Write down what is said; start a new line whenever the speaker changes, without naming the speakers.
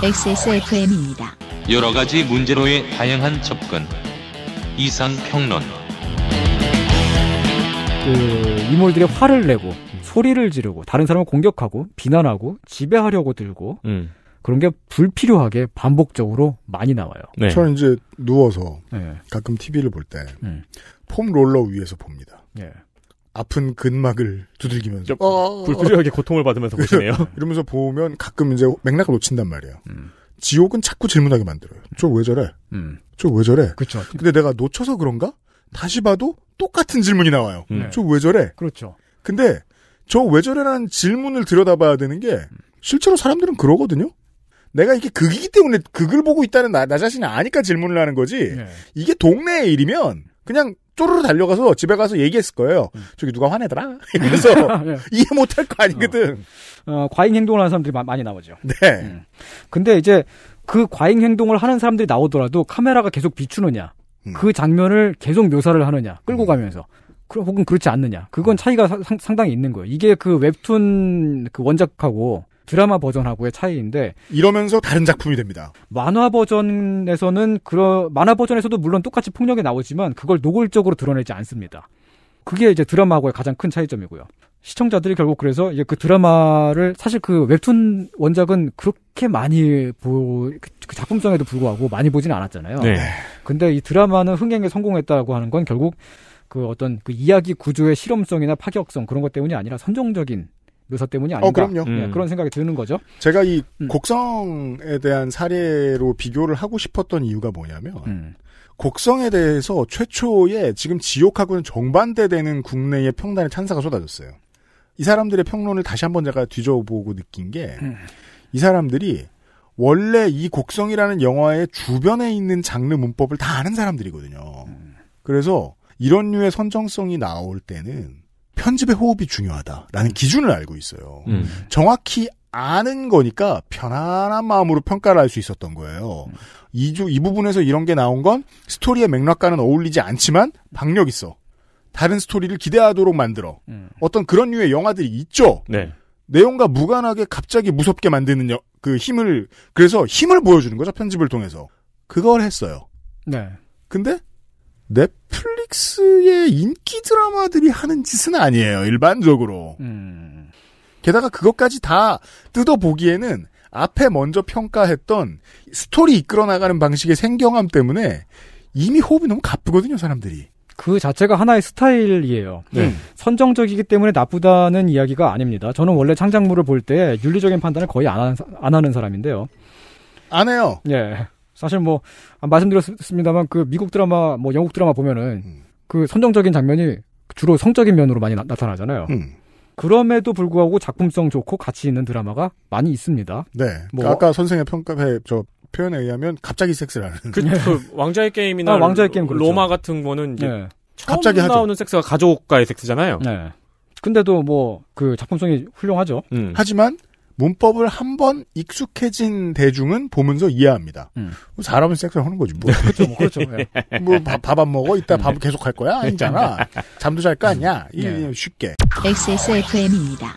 XSFM입니다. 여러 가지 문제로의 다양한 접근. 이상 평론.
그 이물들이 화를 내고 음. 소리를 지르고 다른 사람을 공격하고 비난하고 지배하려고 들고 음. 그런 게 불필요하게 반복적으로 많이 나와요. 네. 저는 이제 누워서 네. 가끔 TV를 볼 때폼
네. 롤러 위에서 봅니다. 네. 아픈 근막을 두들기면서 어, 어, 어, 불필요하게 고통을 받으면서 보시네요. 이러면서 보면 가끔 이제 맥락을 놓친단 말이에요. 음. 지옥은 자꾸 질문하게 만들어요. 저 왜 저래? 음. 저왜 저래? 그렇 근데 내가 놓쳐서 그런가? 다시 봐도 똑같은 질문이 나와요. 음. 저왜 저래? 그렇죠. 근데 저 왜 저래라는 질문을 들여다봐야 되는 게 실제로 사람들은 그러거든요. 내가 이게 극이기 때문에 극을 보고 있다는 나, 나 자신이 아니까 질문을 하는 거지. 네. 이게 동네의 일이면 그냥 쪼르르 달려가서 집에 가서 얘기했을 거예요. 음. 저기 누가 화내더라? 그래서
네. 이해 못할 거 아니거든. 어, 어, 과잉 행동을 하는 사람들이 마, 많이 나오죠. 네. 음. 근데 이제 그 과잉 행동을 하는 사람들이 나오더라도 카메라가 계속 비추느냐, 음. 그 장면을 계속 묘사를 하느냐, 끌고 음. 가면서. 그, 혹은 그렇지 않느냐. 그건 음. 차이가 사, 상당히 있는 거예요. 이게 그 웹툰 그 원작하고 드라마 버전하고의 차이인데 이러면서 다른 작품이 됩니다. 만화 버전에서는 그런 만화 버전에서도 물론 똑같이 폭력이 나오지만 그걸 노골적으로 드러내지 않습니다. 그게 이제 드라마하고의 가장 큰 차이점이고요. 시청자들이 결국 그래서 이제 그 드라마를 사실 그 웹툰 원작은 그렇게 많이 보, 그 작품성에도 불구하고 많이 보진 않았잖아요. 네. 근데 이 드라마는 흥행에 성공했다고 하는 건 결국 그 어떤 그 이야기 구조의 실험성이나 파격성 그런 것 때문이 아니라 선정적인 묘사 때문이 어, 아닌가 어, 그럼요. 음. 그런 생각이 드는 거죠. 제가 이 음. 곡성에
대한 사례로 비교를 하고 싶었던 이유가 뭐냐면 음. 곡성에 대해서 최초에 지금 지옥하고는 정반대되는 국내의 평단의 찬사가 쏟아졌어요. 이 사람들의 평론을 다시 한번 제가 뒤져보고 느낀 게이 음. 사람들이 원래 이 곡성이라는 영화의 주변에 있는 장르 문법을 다 아는 사람들이거든요. 음. 그래서 이런 류의 선정성이 나올 때는 편집의 호흡이 중요하다라는 기준을 알고 있어요. 음. 정확히 아는 거니까 편안한 마음으로 평가를 할 수 있었던 거예요. 이, 이 부분에서 이런 게 나온 건 스토리의 맥락과는 어울리지 않지만 박력 있어. 다른 스토리를 기대하도록 만들어. 음. 어떤 그런 류의 영화들이 있죠. 네. 내용과 무관하게 갑자기 무섭게 만드는 여, 그 힘을 그래서 힘을 보여주는 거죠 편집을 통해서 그걸 했어요. 네. 근데 넷플릭스의 인기 드라마들이 하는 짓은 아니에요. 일반적으로. 음. 게다가 그것까지 다 뜯어보기에는 앞에 먼저 평가했던 스토리 이끌어 나가는 방식의 생경함 때문에 이미 호흡이 너무 가쁘거든요, 사람들이.
그 자체가 하나의 스타일이에요. 네. 네. 선정적이기 때문에 나쁘다는 이야기가 아닙니다. 저는 원래 창작물을 볼 때 윤리적인 판단을 거의 안 하는, 안 하는 사람인데요. 안 해요. 예. 사실 뭐 말씀드렸습니다만 그 미국 드라마 뭐 영국 드라마 보면은 음. 그 선정적인 장면이 주로 성적인 면으로 많이 나, 타나잖아요 음. 그럼에도 불구하고 작품성 좋고 가치 있는 드라마가 많이 있습니다. 네. 뭐 그러니까 아까 선생의 평가에 저 표현에 의하면 갑자기 섹스라는. 그, 네. 그 왕자의 게임이나 아, 왕자의 게임 그렇죠. 로마 같은 거는 이제 네. 처음 갑자기 나오는 하죠. 섹스가 가족과의 섹스잖아요. 네.
근데도 뭐 그 작품성이 훌륭하죠. 음. 하지만 문법을 한 번 익숙해진 대중은 보면서 이해합니다. 음. 사람은 뭐 섹스하는 를 거지 뭐. 그렇죠, 뭐 그렇죠. 뭐밥 뭐 안 먹어, 이따 밥 계속 할 거야, 아니잖아. 잠도 잘 거 아니야. 네. 쉽게. XSFM입니다.